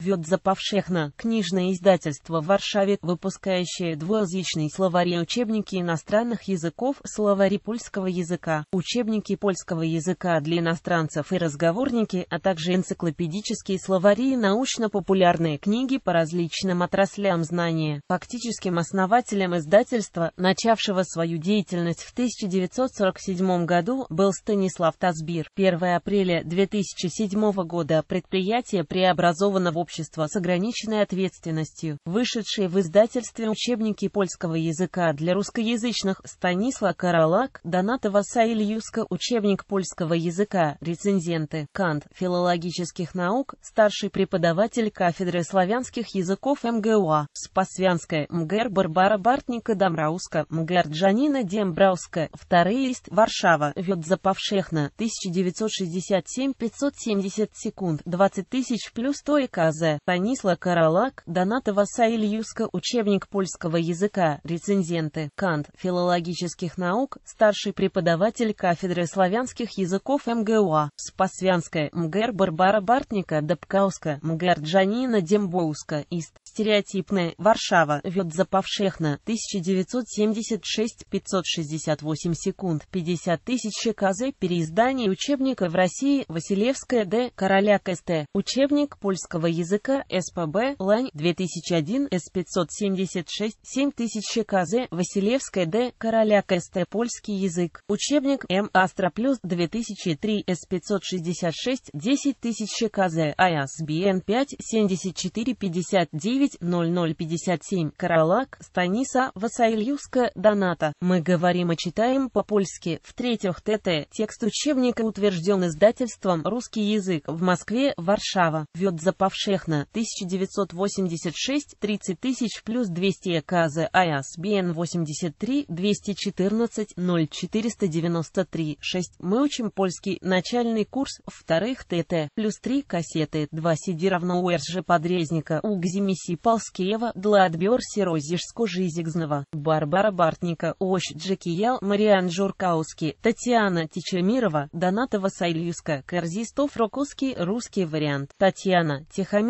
Вет запавших книжное издательство в Варшаве, выпускающее двуязычные словари учебники иностранных языков, словари польского языка, учебники польского языка для иностранцев и разговорники, а также энциклопедические словари и научно-популярные книги по различным отраслям знания. Фактическим основателем издательства, начавшего свою деятельность в 1947 году, был Станислав Тазбир. 1 апреля 2007 года предприятие преобразовано в общество общества с ограниченной ответственностью, вышедшие в издательстве учебники польского языка для русскоязычных Станисла Каралак, Доната Васаильевска, учебник польского языка, рецензенты, Кант, филологических наук, старший преподаватель кафедры славянских языков МГУА, Спасвянская, МГР Барбара Бартника Домрауска МГР Джанина Дембрауска, Вторый лист, Варшава, Вёдзапавшехна, 1967 570 секунд, 20 тысяч плюс 100 и З. Танисла Каралак, Донатова Саильюска, учебник польского языка, рецензенты, Кант, филологических наук, старший преподаватель кафедры славянских языков МГУА, Спасвянская, МГР Барбара Бартника, Добкауска, МГР Джанина Дембоуска, Ист, стереотипная, Варшава, Вет 1976, 568 секунд, 50 тысяч ЧКЗ, переиздание учебника в России, Василевская Д. Короля КСТ, учебник польского языка языка СПБ Лань 2001 С576 7000 КЗ Василевская Д. Короляк СТ Польский язык. Учебник М. Астра Плюс 2003 С566 10000 КЗ ISBN 5 74 59 0057 Королак Станиса Васильевска Доната. Мы говорим и читаем по-польски. В-третьих, ТТ. Текст учебника утвержден издательством «Русский язык» в Москве, Варшава. Вет запавших Техно 1986 30 тысяч плюс 200 ЭКЗ ISBN 83 214 0 493 6. Мы учим польский начальный курс вторых ТТ плюс 3 кассеты 2 CD равно УРСЖ подрезника УГЗИМИСИ для Дладбер Сирозижско Жизигзнова Барбара Бартника Ощ Джекиял Мариан Журкауски Татьяна Тичемирова Донатова Сайлюска Корзистов Рокуски русский вариант Татьяна Тихомирова